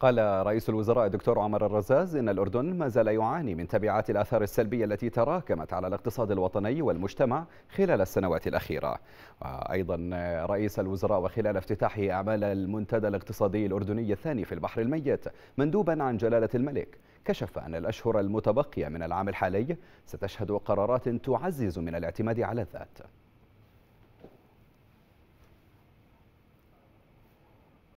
قال رئيس الوزراء الدكتور عمر الرزاز إن الأردن ما زال يعاني من تبعات الآثار السلبية التي تراكمت على الاقتصاد الوطني والمجتمع خلال السنوات الأخيرة وأيضا رئيس الوزراء وخلال افتتاح أعمال المنتدى الاقتصادي الأردني الثاني في البحر الميت مندوبا عن جلالة الملك كشف أن الأشهر المتبقية من العام الحالي ستشهد قرارات تعزز من الاعتماد على الذات